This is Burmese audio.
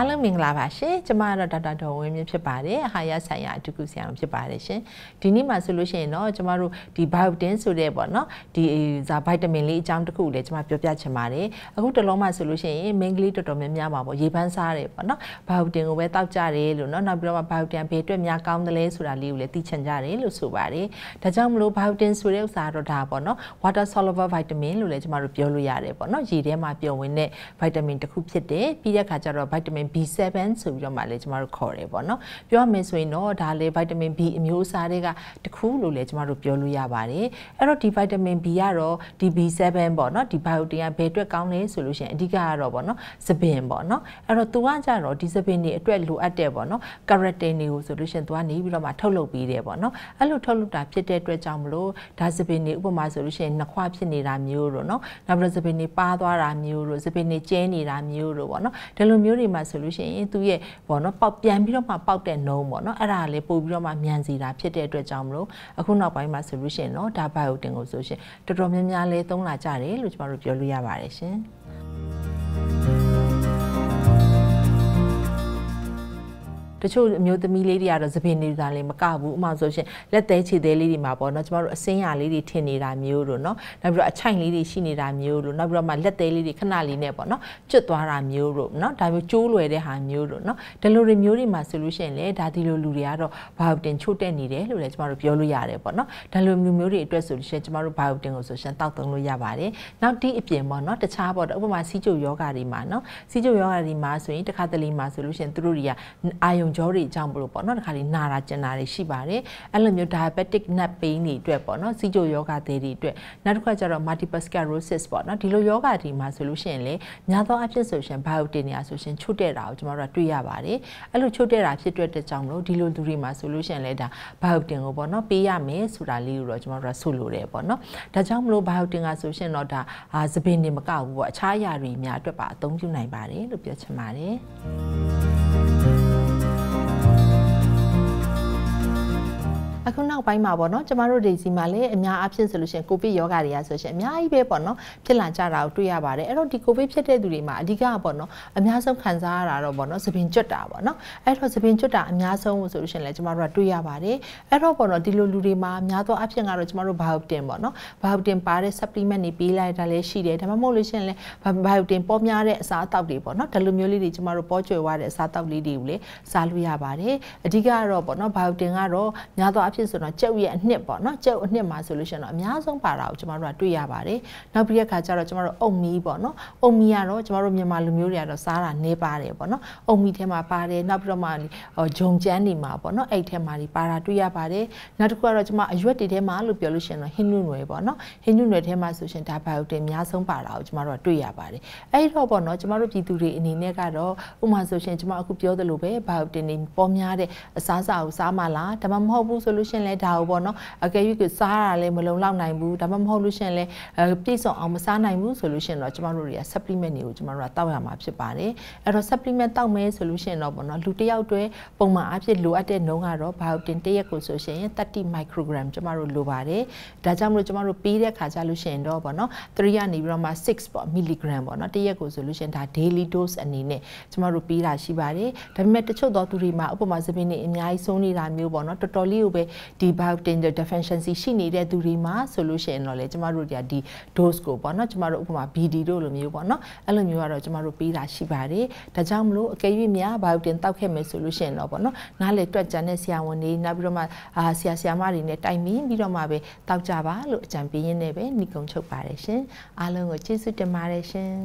အားလုံးမင်္ဂလာပါရှင်ကျွန်မကတော့ဒေါက်တာဒေါ်ဝင်းမြင့်ဖြစ်ပါတယ်ဟာရဆိုင်ရာအတူကူဆရာမဖြစ်ပါတယ်ရှင်ဒီနေ့မှာဆိုလို့ရှိရင်တော့ကျွန်မတို့ဒီ biotin ဆိုတဲ့ပေါ့နော်ဒီဇာဗိုက်တာမင်လေးအကြောင်းတစ်ခုလည်းကျွန်မပြောပြချင်ပါတယ်အခုတလုံးမှဆိုလို့ရှိရင်မင်းကလေးတော်တော်များများပါပေါ့ရေပန်းစားတယ်ပေါ့နော် biotin ကိုပဲတောက်ကြတယ်လို့နော်နောက်ပြီးတော့မှ biotin ဘေးအတွက်များကောင်းတယ်လဲဆိုတာလေးကိုလည်းသိချင်ကြတယ်လို့ဆိုပါတယ်ဒါကြောင့်မလို့ biotin ဆိုတဲ့ဥစ္စာတော့ဒါပေါ့နော် water soluble vitamin လို့လည်းကျွန်မတို့ပြောလို့ရတယ်ပေါ့နော်ရေထဲမှာပျော်ဝင်တဲ့ vitamin တစ်ခုဖြစ်တယ်ပြီးတဲ့အခါကျတော့ vitamin B7 ဆိုပြီးတော့မှလည်းကျမတို့ခေါ်တယ်ပေါ့နော်ပြောမယ်ဆိုရင်တော့ဒါလေဗိုက်တာမင် B အမျိုးအစားတွေကတခုလို့လည်းကျမတို့ပြောလို့ရပါတယ်အဲ့တော့ဒီဗိုက်တာမင် B ကတော့ဒီ B7 ပေါ့နော်ဒီ biotin ကဘယ်အတွက် ကောင်းလဲဆိုလို့ရှိရင်အဓိကကတော့ပေါ့နော်စပင်ပေါ့နော်အဲ့တော့သူကကြတော့ဒီစပင်တွေအတွက်လိုအပ်တဲ့ပေါ့နော် keratin တွေကိုဆိုလို့ရှိရင်သူကနေပြီးတော့မှထုတ်လုပ်ပေးတယ်ပေါ့နော်အဲ့လိုထုတ်လုပ်တာဖြစ်တဲ့အတွက်ကြောင့်မလို့ဒါစပင်တွေဥပမာဆိုလို့ရှိရင်နှခွဖြစ်နေတာမျိုးတို့နော်နောက်ပြီးတော့စပင်တွေပါသွားတာမျိုးတို့စပင်တွေကျဲနေတာမျိုးတို့ပေါ့နော်ဒီလိုမျိုးတွေမှာဆိုဆိုလို့ရှိရင်သူ့ရဲ့ပေါ့နော်ပေါက်ပြန်ပြီးတော့မှပေါက်တဲ့နှုံးပေါ့နော်အဲ့ဒါလည်းပို့ပြီးတော့မှမြန်စီတာဖြစ်တဲ့အတွက်ကြောင့်မလို့အခုနောက်ပိုင်းမှာဆိုလို့ရှိရင်เนาะဒါဘိုင်ယိုတင်ကိုဆိုရှင်တော်တော်များများလဲသုံးလာကြတယ်လို့ကျမတို့ပြောလို့ရပါတယ်ရှင်။တချို့အမျိုးသမီးလေးတွေကတော့သပင်တွေသာလည်းမကဘူးဥမာဆိုရှင်လက်သေးခြေသေးလေးတွေမှာပေါ့နော်ကျမတို့အစင်းရလေးတွေထင်နေတာမျိုးလို့နော်နောက်ပြီးတော့အချိုင်လေးတွေရှိနေတာမျိုးလို့နောက်ပြီးတော့မှလက်သေးလေးတွေခဏလေးနဲ့ပေါ့နော်ကျွတ်သွားတာမျိုးလို့နော်ဒါမျိုးကျိုးလွယ်တဲ့ဟာမျိုးလို့နော်ဒီလိုတွေမျိုးတွေမှာဆိုလို့ရှိရင်လေဒါဒီလိုလူတွေကတော့ဘာတင်ချို့တက်နေတယ်လို့လည်းကျမတို့ပြောလို့ရတယ်ပေါ့နော်ဒါလိုမျိုးမျိုးတွေအတွက်ဆိုလို့ရှိရင်ကျမတို့ဘာတင်ကိုဆိုရှင်တောက်သုံးလို့ရပါတယ်နောက်ဒီအပြင်ပေါ့နော်တခြားပေါ့ဥပမာစီးကျုပ်ယောဂါတွေမှာနော်စီးကျုပ်ယောဂါတွေမှာဆိုရင်တခါတလေမှာဆိုလို့ရှိရင်သူတို့တွေကအာယုံကြောတွေကြောင့်မလို့ပေါ့နော်တခါဒီနာတာကျင်တာတွေရှိပါတယ်အဲ့လိုမျိုး diabetic nut pain တွေအတွက်ပေါ့နော်စီဂျိုယောဂတွေတွေအတွက်နောက်တစ်ခါကျတော့ multiple sclerosis ပေါ့နော်ဒီလိုယောဂတွေမှာဆိုလို့ရှိရင်လေများသောအဖြစ်ဆိုရှင် biotinia ဆိုရှင်ချွတ်တဲ့တာကိုကျွန်တော်တို့တွေ့ရပါတယ်အဲ့လိုချွတ်တဲ့တာဖြစ်တဲ့ကြောင့်မလို့ဒီလိုလူတွေမှာဆိုလို့ရှိရင်လေဒါ biotin ကိုပေါ့နော်ပေးရမယ်ဆိုတာလေးကိုတော့ကျွန်တော်တို့ဆိုလိုတယ်ပေါ့နော်ဒါကြောင့်မလို့ biotin ကဆိုရှင်တော့ဒါသပင်တွေမကောက်ဘူးပေါ့အခြားအရာတွေများအတွက်ပါအသုံးပြုနိုင်ပါတယ်လို့ပြောချင်ပါတယ်အခုနောက်ပိုင်းမှာပေါ့နော်ကျမတို့ဒေစီမှာလည်းအများအားဖြင့်ဆိုလို့ရှိရင်ကိုဗစ်ရောဂါတွေကဆိုရှင်အများကြီးပဲပေါ့နော်ဖြစ်လာကြတာကိုတွေ့ရပါတယ်အဲ့တော့ဒီကိုဗစ်ဖြစ်တဲ့သူတွေမှာအဓိကပေါ့နော်အများဆုံးခံစားရတာတော့ပေါ့နော်သပင်ကျွတ်တာပေါ့နော်အဲ့တော့သပင်ကျွတ်တာအများဆုံးဆိုလို့ရှိရင်လည်းကျမတို့ကတွေ့ရပါတယ်အဲ့တော့ပေါ့နော်ဒီလိုလူတွေမှာများသောအားဖြင့်ကတော့ကျမတို့ biotin ပေါ့နော် biotin ပါတဲ့ supplement တွေပေးလိုက်တာလည်းရှိတယ်ဒါမှမဟုတ်လို့ရှိရင်လည်း biotin ပေါ်များတဲ့အစားအသောက်တွေပေါ့နော်ဒီလိုမျိုးလေးတွေကျမတို့ပေါ်ကျွယ်သွားတဲ့အစားအသောက်လေးတွေကိုလည်းစားလို့ရပါတယ်အဓိကတော့ပေါ့နော် biotin ကတော့များသောအားဖြင့်ဖြစ်ဆိုတော့ကျုပ်ရဲ့အနှစ်ပေါ့နော်ကျုပ်အနှစ်မှာဆိုလို့ရှိရင်တော့အများဆုံးပါတာကိုကျမတို့ကတွေ့ရပါတယ်နောက်ပြီးတဲ့ခါကျတော့ကျမတို့အုံမီပေါ့နော်အုံမီကတော့ကျမတို့မြန်မာလူမျိုးတွေကတော့စားတာနေပါတယ်ပေါ့နော်အုံမီထဲမှာပါတယ်နောက်ပြီးတော့မှဂျုံကျန်းတွေမှာပေါ့နော်အဲ့ထဲမှာဒီပါတာတွေ့ရပါတယ်နောက်တစ်ခုကတော့ကျမအရွက်တွေထဲမှာလို့ပြောလို့ရှိရင်တော့ဟင်းနုနွယ်ပေါ့နော်ဟင်းနုနွယ်ထဲမှာဆိုရှင်ဒါဘိုင်ယိုတင်အများဆုံးပါတာကိုကျမတို့ကတွေ့ရပါတယ်အဲ့တော့ပေါ့နော်ကျမတို့ပြည်သူတွေအနေနဲ့ကတော့ဥပမာဆိုရှင်ကျမအခုပြောသလိုပဲဘိုင်ယိုတင်တွေပေါများတဲ့အစားအစာကိုစားမှလားဒါမှမဟုတ်ဘူးဆိုလို့လို့ရှင်လဲဒါကိုပေါ့နော်အကယ်၍ကိုစားတာလည်းမလုံလောက်နိုင်ဘူးဒါမှမဟုတ်လို့ရှင်လဲပြည့်စုံအောင်မစားနိုင်ဘူးဆိုလို့ရှင်တော့ကျမတို့တွေက supplement တွေကိုကျမတို့ကတောက်ရမှာဖြစ်ပါတယ်အဲ့တော့ supplement တောက်မယ်ဆိုလို့ရှင်တော့ပေါ့နော်လူတစ်ယောက်တွဲပုံမှန်အဖြစ်လိုအပ်တဲ့နှုန်းကတော့ biotin တစ်ရက်ကိုဆိုရှင်30 microgram ကျမတို့လိုပါတယ်ဒါကြောင့်မလို့ကျမတို့ပေးတဲ့ခါကျလို့ရှင်တော့ပေါ့နော်3ကနေပြီးတော့မှ6ပေါ့ milligram ပေါ့နော်တစ်ရက်ကိုဆိုလို့ရှင်ဒါ daily dose အနေနဲ့ကျမတို့ပေးတာရှိပါတယ်ဒါပေမဲ့တချို့သောသူတွေမှာဥပမာသပင်းတွေအများကြီးဆုံးနေတာမျိုးပေါ့နော်တော်တော်လေးကိုပဲ debug in the deficiency ရှိနေတဲ့သူတွေမှာဆိုလို့ရှိရင်တော့လေကျမတို့တွေကဒီ dose ကိုပေါ့နော်ကျမတို့ဥပမာ BD တို့လိုမျိုးပေါ့နော်အဲ့လိုမျိုးကတော့ကျမတို့ပေးတာရှိပါတယ်ဒါကြောင့်မလို့အကယ်၍များ biotin တောက်ခဲ့မယ်ဆိုလို့ရှိရင်တော့ပေါ့နော်နားလေတွက်ကြတဲ့ဆရာဝန်တွေနောက်ပြီးတော့မှအာဆရာဆရာမတွေနဲ့တိုင်ပင်ပြီးတော့မှပဲတောက်ကြပါလို့အကြံပေးရင်းနဲ့ပဲညီကုံချုပ်ပါတယ်ရှင်အားလုံးကိုကျေးဇူးတင်ပါတယ်ရှင်